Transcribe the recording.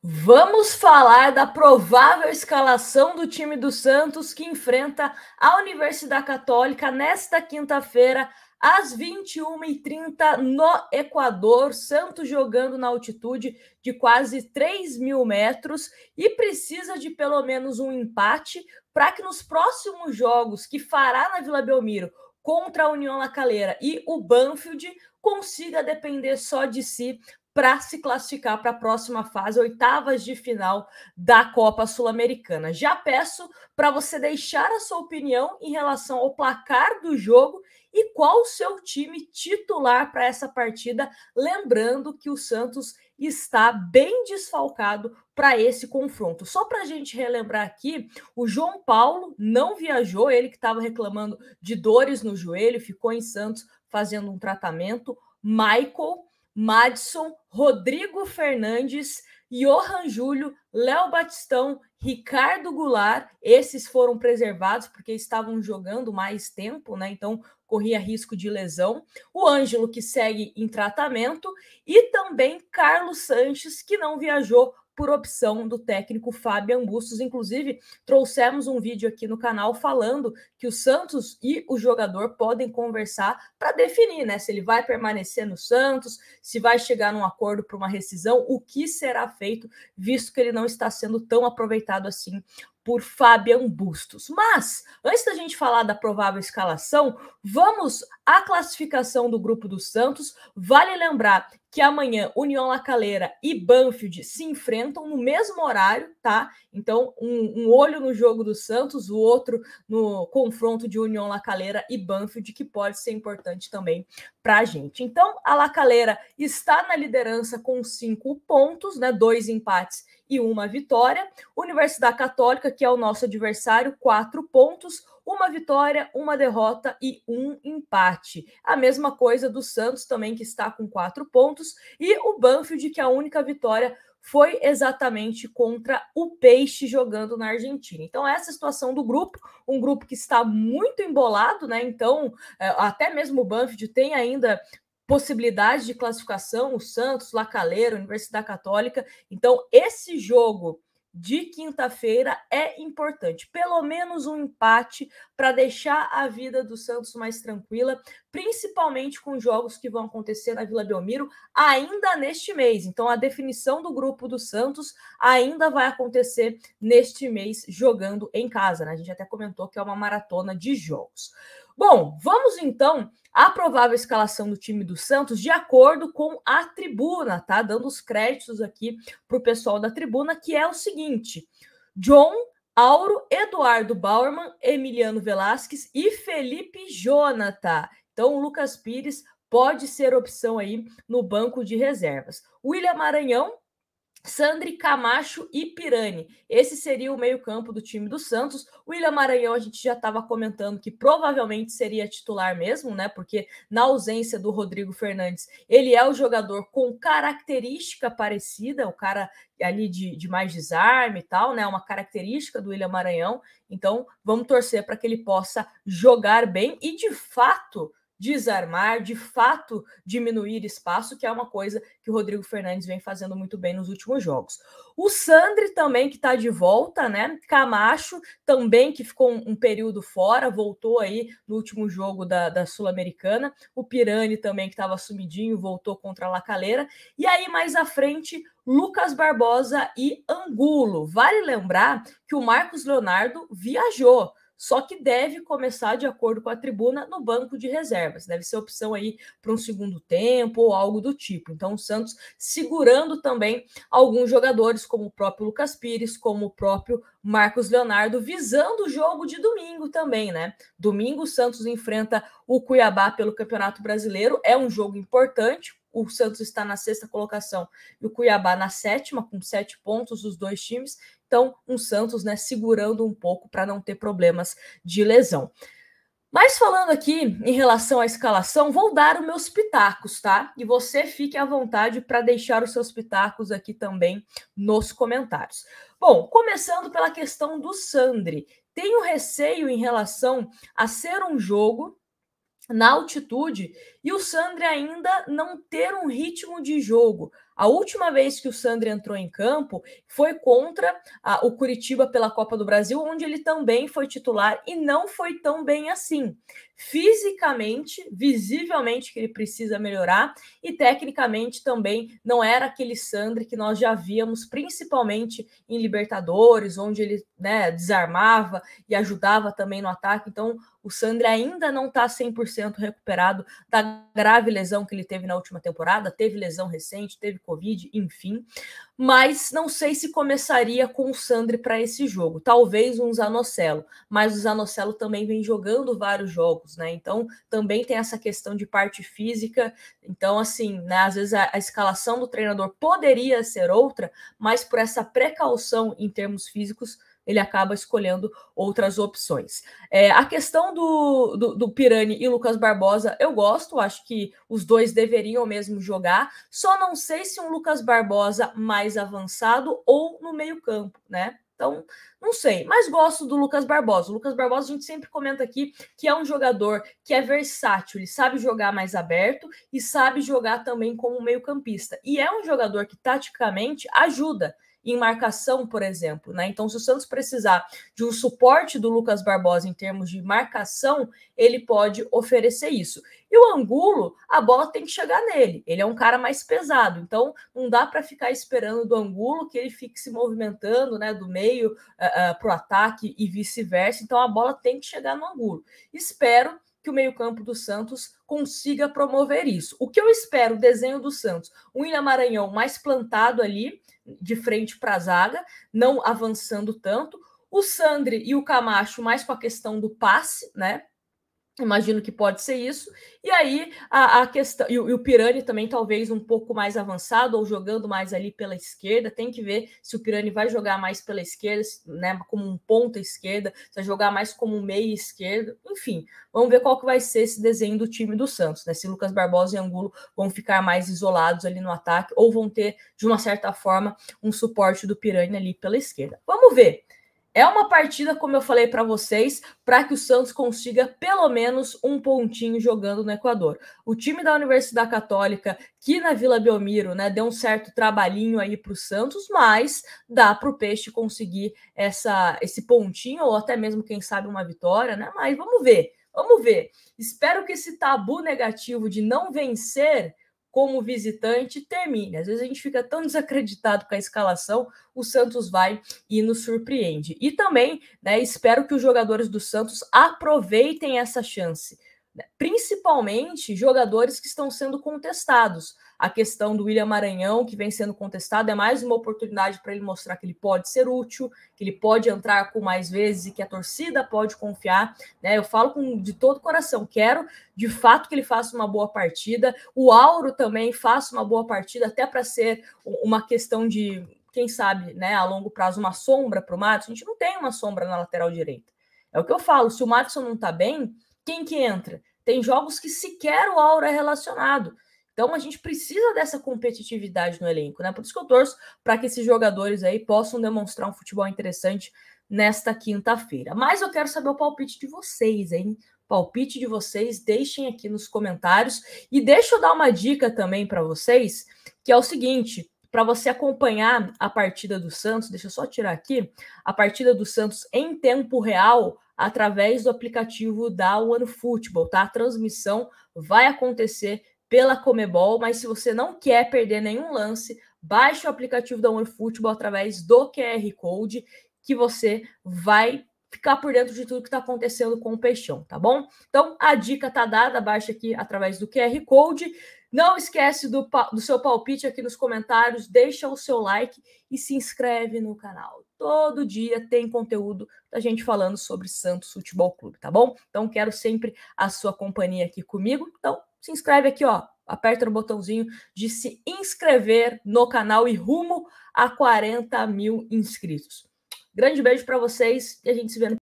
Vamos falar da provável escalação do time do Santos que enfrenta a Universidade Católica nesta quinta-feira, às 21h30, no Equador. Santos jogando na altitude de quase 3 mil metros e precisa de pelo menos um empate para que nos próximos jogos que fará na Vila Belmiro contra a União Lacaleira e o Banfield consiga depender só de si para se classificar para a próxima fase, oitavas de final da Copa Sul-Americana. Já peço para você deixar a sua opinião em relação ao placar do jogo e qual o seu time titular para essa partida, lembrando que o Santos está bem desfalcado para esse confronto. Só para a gente relembrar aqui, o João Paulo não viajou, ele que estava reclamando de dores no joelho, ficou em Santos fazendo um tratamento. Michael Madison, Rodrigo Fernandes, Johan Júlio, Léo Batistão, Ricardo Goulart, esses foram preservados porque estavam jogando mais tempo, né? Então corria risco de lesão. O Ângelo, que segue em tratamento, e também Carlos Sanches, que não viajou por opção do técnico Fábio Bustos. Inclusive, trouxemos um vídeo aqui no canal falando que o Santos e o jogador podem conversar para definir né, se ele vai permanecer no Santos, se vai chegar num acordo para uma rescisão, o que será feito, visto que ele não está sendo tão aproveitado assim por Fabian Bustos. Mas, antes da gente falar da provável escalação, vamos a classificação do grupo do Santos. Vale lembrar que amanhã União Lacaleira e Banfield se enfrentam no mesmo horário, tá? Então, um, um, olho no jogo do Santos, o outro no confronto de União Lacaleira e Banfield, que pode ser importante também para a gente. Então, a Lacaleira está na liderança com cinco pontos, né? Dois empates e uma vitória. Universidade Católica, que é o nosso adversário, quatro pontos uma vitória, uma derrota e um empate. A mesma coisa do Santos também, que está com quatro pontos, e o Banfield, que a única vitória foi exatamente contra o Peixe jogando na Argentina. Então, essa é situação do grupo, um grupo que está muito embolado, né? Então, é, até mesmo o Banfield tem ainda possibilidade de classificação, o Santos, Lacaleira, Universidade Católica. Então, esse jogo de quinta-feira é importante. Pelo menos um empate para deixar a vida do Santos mais tranquila, principalmente com jogos que vão acontecer na Vila Belmiro ainda neste mês. Então, a definição do grupo do Santos ainda vai acontecer neste mês, jogando em casa. Né? A gente até comentou que é uma maratona de jogos. Bom, vamos então a provável escalação do time do Santos de acordo com a tribuna, tá? Dando os créditos aqui para o pessoal da tribuna, que é o seguinte: John, Auro, Eduardo Bauerman, Emiliano Velasquez e Felipe Jonathan. Então, o Lucas Pires pode ser opção aí no banco de reservas. William Maranhão Sandri, Camacho e Pirani. Esse seria o meio-campo do time do Santos. O William Maranhão, a gente já estava comentando que provavelmente seria titular mesmo, né? Porque na ausência do Rodrigo Fernandes, ele é o jogador com característica parecida, o cara ali de, de mais desarme e tal, né? Uma característica do William Maranhão. Então, vamos torcer para que ele possa jogar bem e, de fato, desarmar, de fato diminuir espaço, que é uma coisa que o Rodrigo Fernandes vem fazendo muito bem nos últimos jogos. O Sandri também, que está de volta, né? Camacho também, que ficou um, um, período fora, voltou aí no último jogo da, da Sul-Americana. O Pirani também, que estava sumidinho, voltou contra a Lacaleira. E aí, mais à frente, Lucas Barbosa e Angulo. Vale lembrar que o Marcos Leonardo viajou só que deve começar, de acordo com a tribuna, no banco de reservas. Deve ser opção aí para um segundo tempo ou algo do tipo. Então, o Santos segurando também alguns jogadores, como o próprio Lucas Pires, como o próprio Marcos Leonardo, visando o jogo de domingo também, né? Domingo, o Santos enfrenta o Cuiabá pelo Campeonato Brasileiro. É um jogo importante o Santos está na sexta colocação e o Cuiabá na sétima, com sete pontos, os dois times. Então, um Santos né, segurando um pouco para não ter problemas de lesão. Mas falando aqui em relação à escalação, vou dar os meus pitacos, tá? E você fique à vontade para deixar os seus pitacos aqui também nos comentários. Bom, começando pela questão do Sandri. Tenho receio em relação a ser um jogo na altitude e o Sandri ainda não ter um ritmo de jogo. A última vez que o Sandri entrou em campo foi contra a, o Curitiba pela Copa do Brasil, onde ele também foi titular e não foi tão bem assim. Fisicamente, visivelmente que ele precisa melhorar e tecnicamente também não era aquele Sandri que nós já víamos, principalmente em Libertadores, onde ele né, desarmava e ajudava também no ataque. Então, o Sandri ainda não está 100% recuperado da grave lesão que ele teve na última temporada, teve lesão recente, teve Covid, enfim. Mas não sei se começaria com o Sandri para esse jogo. Talvez um Zanocelo, mas o Zanocelo também vem jogando vários jogos, né? Então também tem essa questão de parte física. Então, assim, né, às vezes a, a escalação do treinador poderia ser outra, mas por essa precaução em termos físicos, ele acaba escolhendo outras opções. É, a questão do, do, do Pirani e Lucas Barbosa, eu gosto, acho que os dois deveriam mesmo jogar, só não sei se um Lucas Barbosa mais avançado ou no meio-campo, né? Então, não sei, mas gosto do Lucas Barbosa. O Lucas Barbosa, a gente sempre comenta aqui que é um jogador que é versátil, ele sabe jogar mais aberto e sabe jogar também como meio-campista. E é um jogador que, taticamente, ajuda em marcação, por exemplo. Né? Então, se o Santos precisar de um suporte do Lucas Barbosa em termos de marcação, ele pode oferecer isso. E o Angulo, a bola tem que chegar nele. Ele é um cara mais pesado, então não dá para ficar esperando do Angulo que ele fique se movimentando né, do meio uh, eh, uh, eh, para o ataque e vice-versa. Então a bola tem que chegar no Angulo. Espero que o meio-campo do Santos consiga promover isso. O que eu espero, o desenho do Santos, o William Maranhão mais plantado ali, de frente para a zaga, não avançando tanto, o Sandri e o Camacho mais com a questão do passe, né? Imagino que pode ser isso. E aí a, a questão. E o, e o, Pirani também, talvez um pouco mais avançado, ou jogando mais ali pela esquerda. Tem que ver se o Pirani vai jogar mais pela esquerda, né? Como um ponta esquerda, se vai jogar mais como um meio esquerdo Enfim, vamos ver qual que vai ser esse desenho do time do Santos, né? Se Lucas Barbosa e Angulo vão ficar mais isolados ali no ataque, ou vão ter, de uma certa forma, um suporte do Pirani ali pela esquerda. Vamos ver. É uma partida, como eu falei para vocês, para que o Santos consiga pelo menos um pontinho jogando no Equador. O time da Universidade Católica, que na Vila Belmiro, né, deu um certo trabalhinho aí para o Santos, mas dá para o Peixe conseguir essa, esse pontinho, ou até mesmo, quem sabe, uma vitória, né? Mas vamos ver, vamos ver. Espero que esse tabu negativo de não vencer como visitante termine. Às vezes a gente fica tão desacreditado com a escalação, o Santos vai e nos surpreende. E também, né, espero que os jogadores do Santos aproveitem essa chance, né, principalmente jogadores que estão sendo contestados. A questão do William Maranhão, que vem sendo contestada, é mais uma oportunidade para ele mostrar que ele pode ser útil, que ele pode entrar com mais vezes e que a torcida pode confiar. Né? Eu falo com, de todo coração, quero de fato que ele faça uma boa partida. O Auro também faça uma boa partida, até para ser uma questão de, quem sabe, né, a longo prazo, uma sombra para o Matos. A gente não tem uma sombra na lateral direita. É o que eu falo, se o Matos não está bem, quem que entra? Tem jogos que sequer o Auro é relacionado. Então a gente precisa dessa competitividade no elenco, né? Por isso que eu torço para que esses jogadores aí possam demonstrar um futebol interessante nesta quinta-feira. Mas eu quero saber o palpite de vocês, hein? Palpite de vocês, deixem aqui nos comentários e deixa eu dar uma dica também para vocês, que é o seguinte, para você acompanhar a partida do Santos, deixa eu só tirar aqui, a partida do Santos em tempo real através do aplicativo da One Football, tá? A transmissão vai acontecer pela Comebol, mas se você não quer perder nenhum lance, baixe o aplicativo da OneFootball através do QR Code, que você vai ficar por dentro de tudo que está acontecendo com o Peixão, tá bom? Então, a dica tá dada, baixa aqui através do QR Code. Não esquece do, do seu palpite aqui nos comentários, deixa o seu like e se inscreve no canal. Todo dia tem conteúdo da gente falando sobre Santos Futebol Clube, tá bom? Então, quero sempre a sua companhia aqui comigo. Então, se inscreve aqui, ó. Aperta no botãozinho de se inscrever no canal e rumo a 40 mil inscritos. Grande beijo para vocês e a gente se vê no